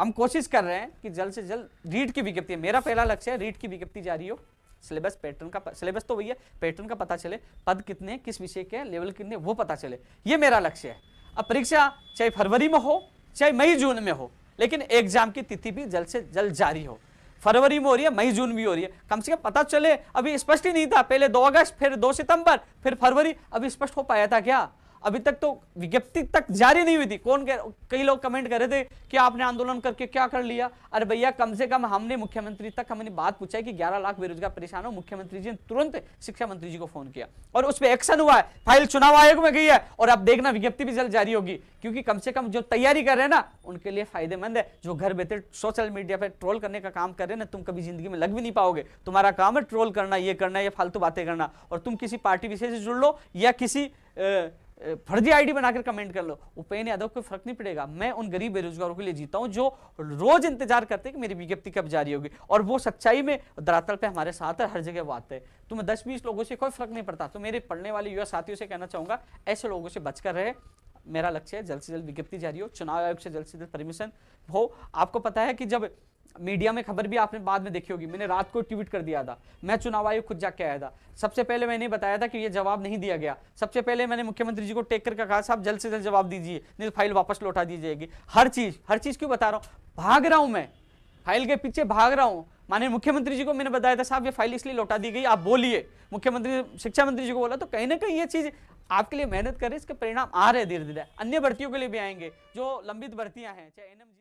हम कोशिश कर रहे हैं कि जल्द से जल्द रीट की विज्ञप्ति मेरा पहला लक्ष्य है रीट की विज्ञप्ति जारी हो सिलेबस पैटर्न का सिलेबस तो वही है पैटर्न का पता चले पद कितने किस विषय के लेवल कितने वो पता चले ये मेरा लक्ष्य है अब परीक्षा चाहे फरवरी में हो चाहे मई जून में हो लेकिन एग्जाम की तिथि भी जल्द से जल्द जारी हो फरवरी में हो रही है मई जून भी हो रही है कम से कम पता चले अभी स्पष्ट ही नहीं था पहले दो अगस्त फिर दो सितंबर फिर फरवरी अभी स्पष्ट हो पाया था क्या अभी तक तो विज्ञप्ति तक जारी नहीं हुई थी कौन कह कई लोग कमेंट कर रहे थे कि आपने आंदोलन करके क्या कर लिया अरे भैया कम से कम हमने मुख्यमंत्री तक हमने बात पूछा कि 11 लाख बेरोजगार परेशान हो मुख्यमंत्री जी ने तुरंत शिक्षा मंत्री जी को फोन किया और उस पर एक्शन हुआ है फाइल चुनाव आयोग में गई है और अब देखना विज्ञप्ति भी जल्द जारी होगी क्योंकि कम से कम जो तैयारी कर रहे हैं ना उनके लिए फायदेमंद है जो घर बैठे सोशल मीडिया पर ट्रोल करने का काम कर रहे हैं ना तुम कभी जिंदगी में लग भी नहीं पाओगे तुम्हारा काम है ट्रोल करना ये करना ये फालतू बातें करना और तुम किसी पार्टी विषय से जुड़ लो या किसी फर्जी आईडी बनाकर कमेंट कर लो उपेन यादव को फर्क नहीं पड़ेगा मैं उन गरीब बेरोजगारों के लिए जीता हूं जो रोज इंतजार करते हैं कि मेरी विज्ञप्ति कब जारी होगी और वो सच्चाई में धरातल पे हमारे साथ है हर जगह वो आते हैं तो मैं दस बीस लोगों से कोई फर्क नहीं पड़ता तो मेरे पढ़ने वाले युवा साथियों से कहना चाहूंगा ऐसे लोगों से बचकर रहे मेरा लक्ष्य है जल्द से जल्द विज्ञप्ति जारी हो चुनाव आयोग से जल्द से जल्द परमिशन हो आपको पता है कि जब मीडिया में खबर भी आपने बाद में देखी होगी मैंने रात को ट्वीट कर दिया था मैं चुनाव आयोग खुद जाके आया था सबसे पहले मैंने बताया था कि ये जवाब नहीं दिया गया सबसे पहले मैंने मुख्यमंत्री जी को टेक करके कहा साहब जल्द से जल्द जवाब दीजिए नहीं तो फाइल वापस लौटा दी जाएगी हर चीज़ हर चीज़ क्यों बता रहा हूँ भाग रहा हूँ मैं फाइल के पीछे भाग रहा हूँ माने मुख्यमंत्री जी को मैंने बताया था साहब ये फाइल इसलिए लौटा दी गई आप बोलिए मुख्यमंत्री शिक्षा मंत्री जी को बोला तो कहीं ना कहीं ये चीज़ आपके लिए मेहनत कर रही है इसके परिणाम आ रहे हैं धीरे धीरे अन्य भर्तियों के लिए भी आएंगे जो लंबित भर्तियां हैं चाहे एनएम